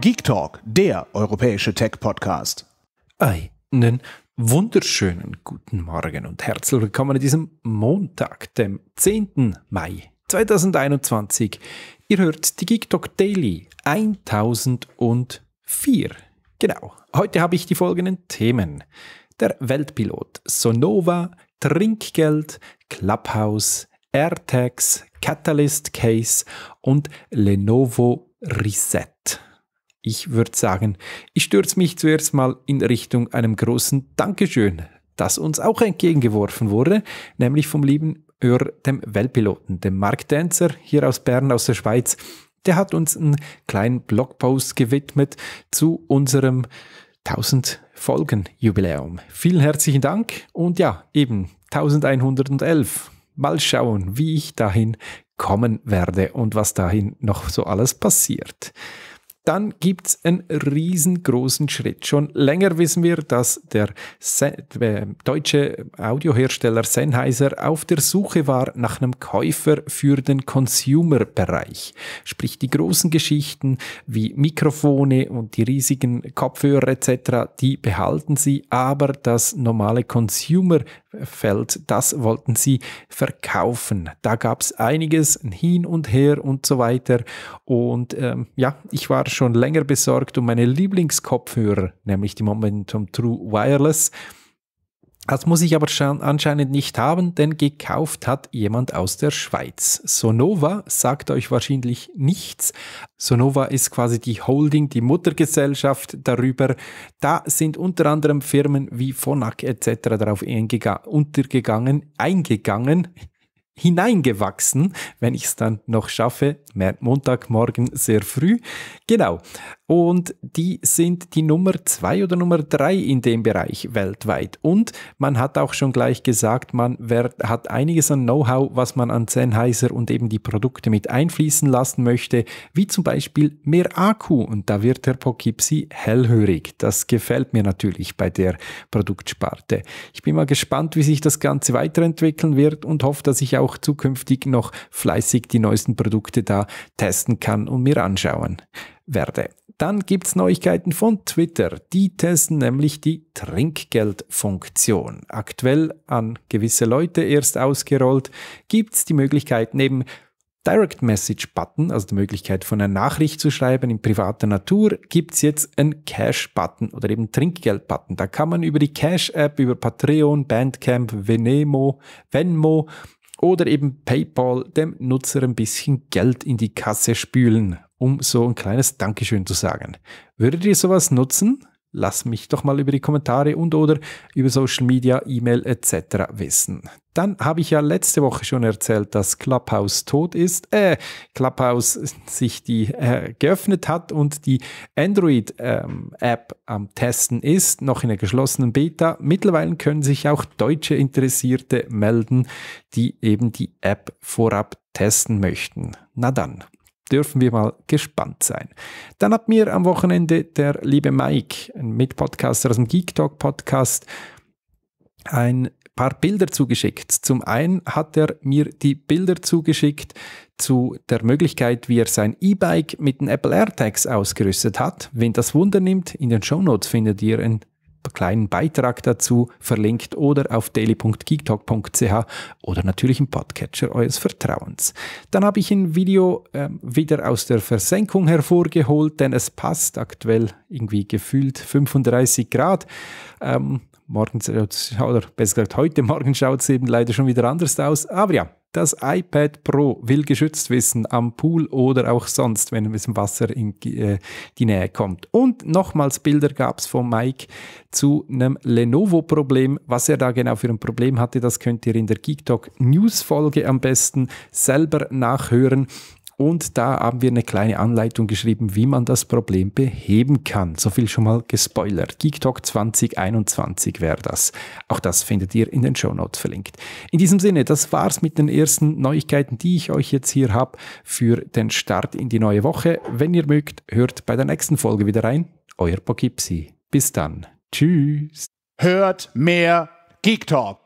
Geek Talk, der europäische Tech-Podcast. Einen wunderschönen guten Morgen und herzlich willkommen an diesem Montag, dem 10. Mai 2021. Ihr hört die Geek Talk Daily 1004. Genau, heute habe ich die folgenden Themen. Der Weltpilot, Sonova, Trinkgeld, Clubhouse, AirTags, Catalyst Case und Lenovo Reset. Ich würde sagen, ich stürze mich zuerst mal in Richtung einem großen Dankeschön, das uns auch entgegengeworfen wurde, nämlich vom lieben Ör, dem Weltpiloten, dem Mark Dancer hier aus Bern, aus der Schweiz. Der hat uns einen kleinen Blogpost gewidmet zu unserem 1000 Folgen Jubiläum. Vielen herzlichen Dank und ja, eben 1111. Mal schauen, wie ich dahin kommen werde und was dahin noch so alles passiert. Dann gibt es einen riesengroßen Schritt. Schon länger wissen wir, dass der äh, deutsche Audiohersteller Sennheiser auf der Suche war nach einem Käufer für den Consumer-Bereich. Sprich, die großen Geschichten wie Mikrofone und die riesigen Kopfhörer etc., die behalten sie, aber das normale Consumer Feld, das wollten sie verkaufen. Da gab es einiges hin und her und so weiter. Und ähm, ja, ich war schon länger besorgt um meine Lieblingskopfhörer, nämlich die Momentum True Wireless. Das muss ich aber anscheinend nicht haben, denn gekauft hat jemand aus der Schweiz. Sonova sagt euch wahrscheinlich nichts. Sonova ist quasi die Holding, die Muttergesellschaft darüber. Da sind unter anderem Firmen wie Fonac etc. darauf eingegangen, untergegangen, eingegangen, hineingewachsen, wenn ich es dann noch schaffe. Montagmorgen sehr früh. Genau. Und die sind die Nummer zwei oder Nummer drei in dem Bereich weltweit. Und man hat auch schon gleich gesagt, man hat einiges an Know-how, was man an Sennheiser und eben die Produkte mit einfließen lassen möchte, wie zum Beispiel mehr Akku. Und da wird der Poughkeepsie hellhörig. Das gefällt mir natürlich bei der Produktsparte. Ich bin mal gespannt, wie sich das Ganze weiterentwickeln wird und hoffe, dass ich auch auch zukünftig noch fleißig die neuesten Produkte da testen kann und mir anschauen werde. Dann gibt es Neuigkeiten von Twitter. Die testen nämlich die Trinkgeldfunktion. Aktuell an gewisse Leute erst ausgerollt, gibt es die Möglichkeit, neben Direct Message Button, also die Möglichkeit von einer Nachricht zu schreiben in privater Natur, gibt es jetzt einen Cash-Button oder eben Trinkgeld-Button. Da kann man über die Cash-App, über Patreon, Bandcamp, Venemo, Venmo oder eben PayPal dem Nutzer ein bisschen Geld in die Kasse spülen, um so ein kleines Dankeschön zu sagen. Würdet ihr sowas nutzen? lass mich doch mal über die Kommentare und oder über Social Media, E-Mail etc. wissen. Dann habe ich ja letzte Woche schon erzählt, dass Clubhouse tot ist. Äh, Clubhouse sich die äh, geöffnet hat und die Android-App ähm, am Testen ist, noch in der geschlossenen Beta. Mittlerweile können sich auch deutsche Interessierte melden, die eben die App vorab testen möchten. Na dann dürfen wir mal gespannt sein. Dann hat mir am Wochenende der liebe Mike, ein Mitpodcaster aus dem Geek Talk Podcast, ein paar Bilder zugeschickt. Zum einen hat er mir die Bilder zugeschickt zu der Möglichkeit, wie er sein E-Bike mit den Apple AirTags ausgerüstet hat. Wenn das Wunder nimmt, in den Show Notes findet ihr ein kleinen Beitrag dazu verlinkt oder auf daily.geektalk.ch oder natürlich im Podcatcher eures Vertrauens. Dann habe ich ein Video äh, wieder aus der Versenkung hervorgeholt, denn es passt aktuell irgendwie gefühlt 35 Grad. Ähm, morgens, äh, oder besser gesagt heute Morgen schaut es eben leider schon wieder anders aus, aber ja, das iPad Pro will geschützt wissen am Pool oder auch sonst, wenn es im Wasser in äh, die Nähe kommt. Und nochmals Bilder gab es von Mike zu einem Lenovo-Problem. Was er da genau für ein Problem hatte, das könnt ihr in der Geek Talk News-Folge am besten selber nachhören. Und da haben wir eine kleine Anleitung geschrieben, wie man das Problem beheben kann. So viel schon mal gespoilert. TikTok 2021 wäre das. Auch das findet ihr in den Show Notes verlinkt. In diesem Sinne, das war's mit den ersten Neuigkeiten, die ich euch jetzt hier habe für den Start in die neue Woche. Wenn ihr mögt, hört bei der nächsten Folge wieder rein. Euer Pokipsi. Bis dann. Tschüss. Hört mehr Geek Talk.